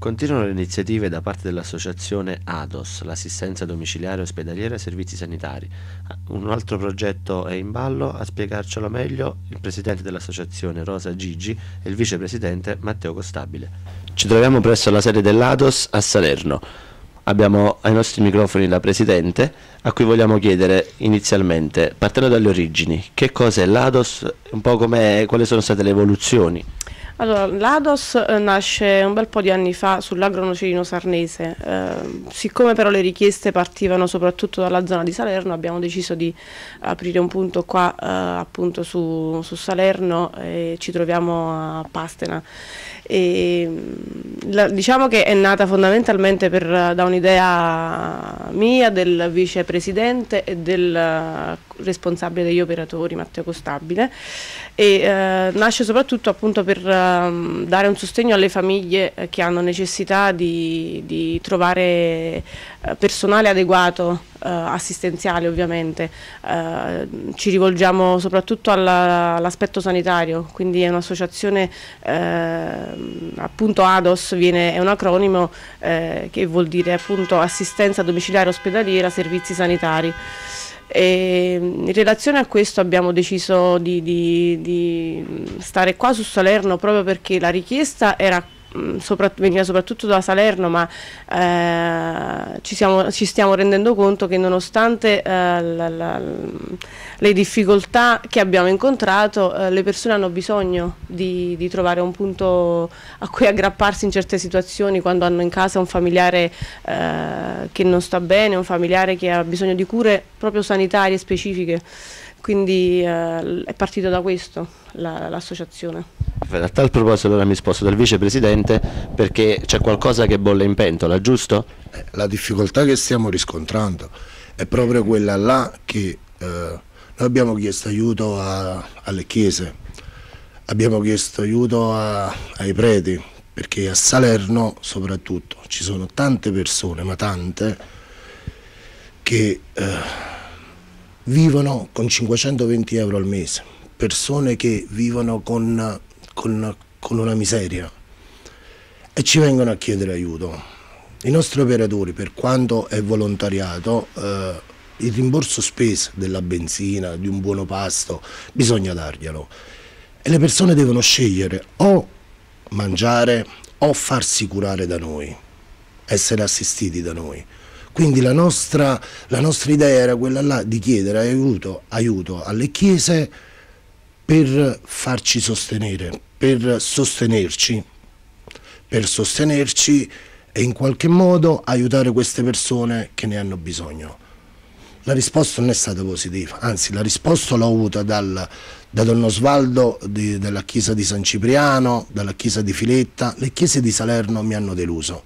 Continuano le iniziative da parte dell'associazione ADOS, l'assistenza domiciliare ospedaliera e servizi sanitari. Un altro progetto è in ballo, a spiegarcelo meglio il presidente dell'associazione Rosa Gigi e il vicepresidente Matteo Costabile. Ci troviamo presso la sede dell'ADOS a Salerno. Abbiamo ai nostri microfoni la presidente a cui vogliamo chiedere inizialmente, partendo dalle origini, che cos'è l'ADOS, un po' quali sono state le evoluzioni. Allora, l'ADOS eh, nasce un bel po' di anni fa sull'agronocino sarnese. Eh, siccome però le richieste partivano soprattutto dalla zona di Salerno, abbiamo deciso di aprire un punto qua eh, appunto su, su Salerno e ci troviamo a Pastena. E, mm, la, diciamo che è nata fondamentalmente per, da un'idea mia del vicepresidente e del eh, responsabile degli operatori Matteo Costabile e eh, nasce soprattutto appunto per eh, dare un sostegno alle famiglie eh, che hanno necessità di, di trovare eh, personale adeguato, eh, assistenziale ovviamente. ci rivolgiamo soprattutto all'aspetto sanitario, quindi è un'associazione, ehm, appunto ADOS viene, è un acronimo che vuol dire appunto assistenza domiciliare ospedaliera, servizi sanitari. E in relazione a questo abbiamo deciso di, di, di, stare qua su Salerno proprio perché la richiesta era, mm, sopra, veniva soprattutto da Salerno ma eh, ci, siamo, ci, stiamo rendendo conto che nonostante eh, la, la, le difficoltà che abbiamo incontrato, eh, le persone hanno bisogno di, di, trovare un punto a cui aggrapparsi in certe situazioni quando hanno in casa un familiare eh, che non sta bene, un familiare che ha bisogno di cure proprio sanitarie specifiche. Quindi eh, è partito da questo l'associazione. La, a tal proposito allora mi sposto dal vicepresidente perché c'è qualcosa che bolle in pentola, giusto? Eh, la difficoltà che stiamo riscontrando è proprio quella là che eh, noi abbiamo chiesto aiuto a, alle chiese, abbiamo chiesto aiuto a, ai preti, perché a Salerno soprattutto ci sono tante persone, ma tante, che eh, vivono con 520 euro al mese, persone che vivono con, con, con una miseria e ci vengono a chiedere aiuto. I nostri operatori, per quanto è volontariato, eh, il rimborso spese della benzina, di un buono pasto, bisogna darglielo. E le persone devono scegliere o mangiare o farsi curare da noi, essere assistiti da noi. Quindi la nostra, la nostra idea era quella là di chiedere aiuto, aiuto alle chiese per farci sostenere, per sostenerci, per sostenerci e in qualche modo aiutare queste persone che ne hanno bisogno. La risposta non è stata positiva, anzi la risposta l'ho avuta dal, da Don Osvaldo di, della chiesa di San Cipriano, dalla chiesa di Filetta, le chiese di Salerno mi hanno deluso.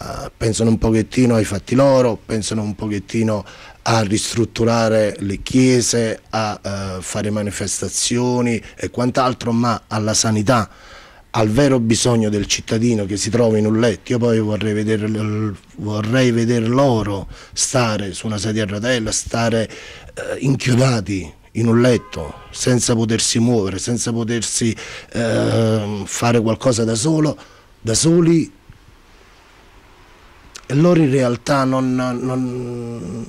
Uh, pensano un pochettino ai fatti loro, pensano un pochettino a ristrutturare le chiese, a uh, fare manifestazioni e quant'altro, ma alla sanità al vero bisogno del cittadino che si trova in un letto. Io poi vorrei vedere, vorrei vedere loro stare su una sedia a rotella, stare eh, inchiodati in un letto, senza potersi muovere, senza potersi eh, fare qualcosa da solo, da soli. E loro in realtà non, non,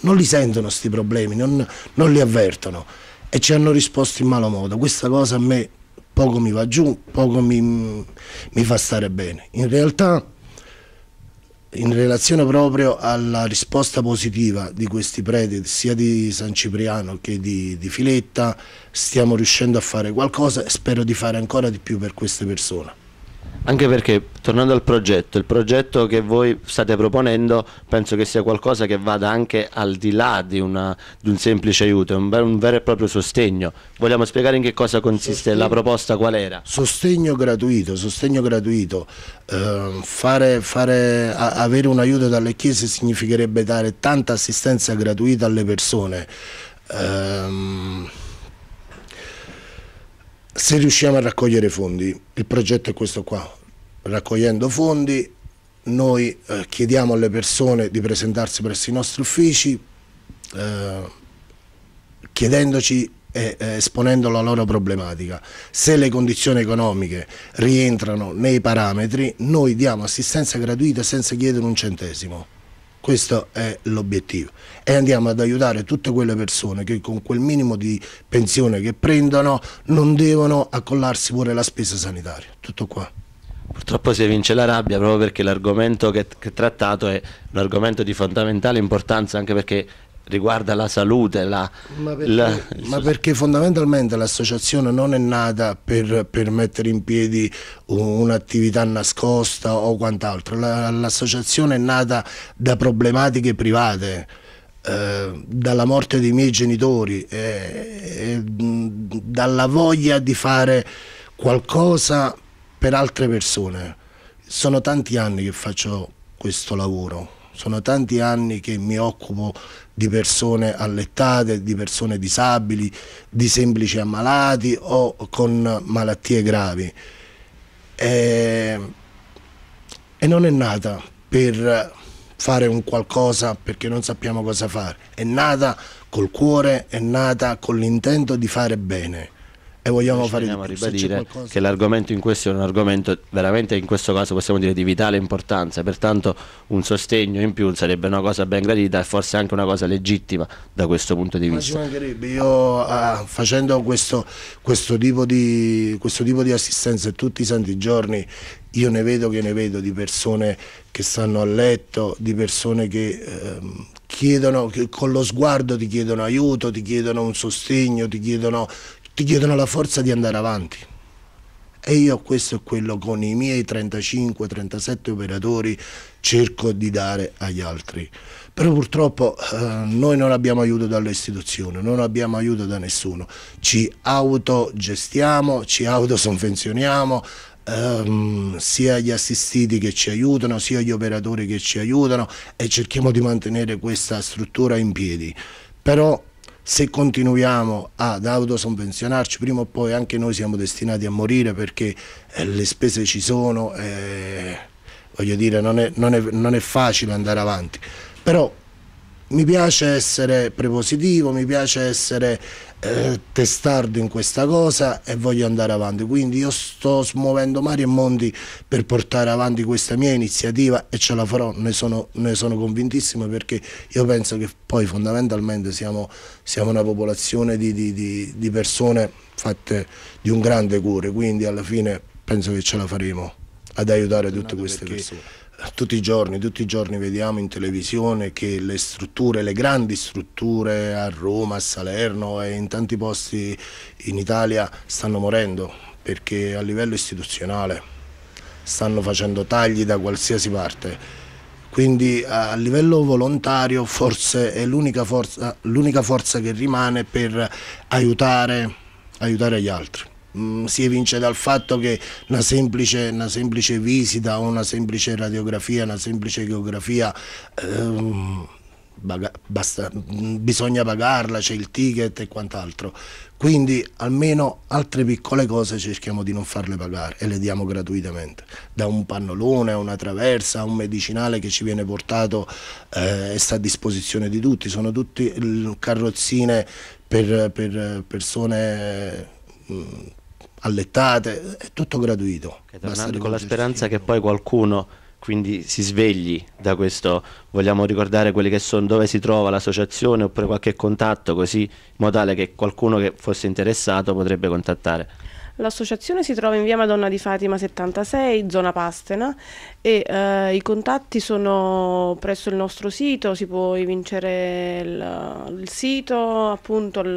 non li sentono questi problemi, non, non li avvertono e ci hanno risposto in malo modo. Questa cosa a me poco mi va giù, poco mi, mi fa stare bene. In realtà, in relazione proprio alla risposta positiva di questi preti, sia di San Cipriano che di, di Filetta, stiamo riuscendo a fare qualcosa e spero di fare ancora di più per queste persone. Anche perché, tornando al progetto, il progetto che voi state proponendo penso che sia qualcosa che vada anche al di là di, una, di un semplice aiuto, è un, un, vero e proprio sostegno. Vogliamo spiegare in che cosa consiste sostegno, la proposta, qual era? Sostegno gratuito, sostegno gratuito. Eh, fare, fare, a, avere un aiuto dalle chiese significherebbe dare tanta assistenza gratuita alle persone. Eh, se riusciamo a raccogliere fondi, il progetto è questo qua, raccogliendo fondi, noi eh, chiediamo alle persone di presentarsi presso i nostri uffici eh, chiedendoci e eh, esponendo la loro problematica. Se le condizioni economiche rientrano nei parametri, noi diamo assistenza gratuita senza chiedere un centesimo. Questo è l'obiettivo e andiamo ad aiutare tutte quelle persone che con quel minimo di pensione che prendono non devono accollarsi pure la spesa sanitaria. Tutto qua. Purtroppo si vince la rabbia proprio perché l'argomento che, che, è trattato è un argomento di fondamentale importanza anche perché riguarda la salute. La, ma, perché, la, ma, perché, fondamentalmente l'associazione non è nata per, per mettere in piedi un'attività nascosta o quant'altro, l'associazione è nata da problematiche private eh, dalla morte dei miei genitori, e, e, dalla voglia di fare qualcosa per altre persone. Sono tanti anni che faccio questo lavoro, sono tanti anni che mi occupo di persone allettate, di persone disabili, di semplici ammalati o con malattie gravi. E, e non è nata per fare un qualcosa perché non sappiamo cosa fare, è nata col cuore, è nata con l'intento di fare bene e vogliamo fare di più, ribadire che l'argomento in questione è un argomento veramente in questo caso possiamo dire di vitale importanza, pertanto un sostegno in più sarebbe una cosa ben gradita e forse anche una cosa legittima da questo punto di vista. Ma ci mancherebbe, io ah, facendo questo, questo, tipo di, questo tipo di assistenza tutti i santi giorni io ne vedo che ne vedo di persone che stanno a letto, di persone che ehm, chiedono, che con lo sguardo ti chiedono aiuto, ti chiedono un sostegno, ti chiedono ti chiedono la forza di andare avanti. E io questo è quello con i miei 35-37 operatori cerco di dare agli altri. Però purtroppo eh, noi non abbiamo aiuto dalle istituzioni, non abbiamo aiuto da nessuno. Ci autogestiamo, ci autosonfezioniamo, ehm, sia gli assistiti che ci aiutano, sia gli operatori che ci aiutano e cerchiamo di mantenere questa struttura in piedi. Però se continuiamo ad autosonvenzionarci prima o poi anche noi siamo destinati a morire perché eh, le spese ci sono, eh, voglio dire non è, non, è, non è facile andare avanti, però mi piace essere prepositivo, mi piace essere eh, testardo in questa cosa e voglio andare avanti. Quindi io sto smuovendo mari e mondi per portare avanti questa mia iniziativa e ce la farò, ne sono, ne sono convintissimo perché io penso che poi fondamentalmente siamo, siamo una popolazione di, di, di, di persone fatte di un grande cuore, quindi alla fine penso che ce la faremo ad aiutare tutte queste persone tutti i giorni, tutti i giorni vediamo in televisione che le strutture, le grandi strutture a Roma, a Salerno e in tanti posti in Italia stanno morendo perché a livello istituzionale stanno facendo tagli da qualsiasi parte. Quindi a livello volontario forse è l'unica forza, forza, che rimane per aiutare, aiutare gli altri. Mm, si evince dal fatto che una semplice, una semplice visita una semplice radiografia, una semplice geografia... Ehm, Basta, mm, bisogna pagarla, c'è il ticket e quant'altro. Quindi almeno altre piccole cose cerchiamo di non farle pagare e le diamo gratuitamente, da un pannolone a una traversa, a un medicinale che ci viene portato eh, e sta a disposizione di tutti, sono tutte mm, carrozzine per, per persone... Eh, allettate, è tutto gratuito. Okay, con la speranza che poi qualcuno quindi si svegli da questo, vogliamo ricordare quelli che sono, dove si trova l'associazione oppure qualche contatto così in modo tale che qualcuno che fosse interessato potrebbe contattare. L'associazione si trova in via Madonna di Fatima 76, zona Pastena, e eh, i contatti sono presso il nostro sito, si può vincere il, il sito, appunto il,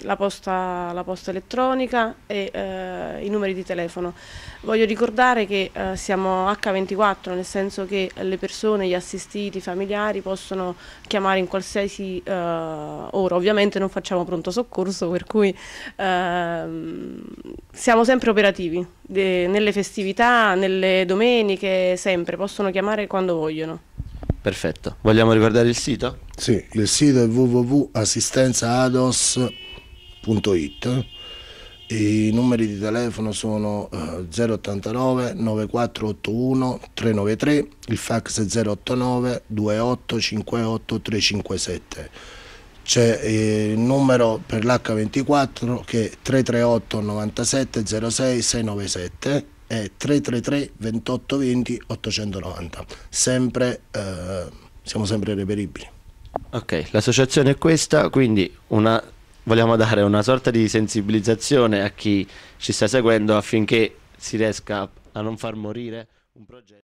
la, posta, la, posta, elettronica e eh, i numeri di telefono. Voglio ricordare che eh, siamo H24, nel senso che le persone, gli assistiti, i familiari possono chiamare in qualsiasi eh, ora. Ovviamente non facciamo pronto soccorso, per cui ehm, siamo sempre operativi, de, nelle festività, nelle domeniche, sempre, possono chiamare quando vogliono. Perfetto, vogliamo ricordare il sito? Sì, il sito è www.assistenzaados.it i numeri di telefono sono 089 9481 393, il fax 089 2858 357 c'è eh, il numero per l'H24 che è 338 97 06 697 e 333 28 20 890 sempre, eh, siamo sempre reperibili ok l'associazione è questa quindi una, vogliamo dare una sorta di sensibilizzazione a chi ci sta seguendo affinché si riesca a non far morire un progetto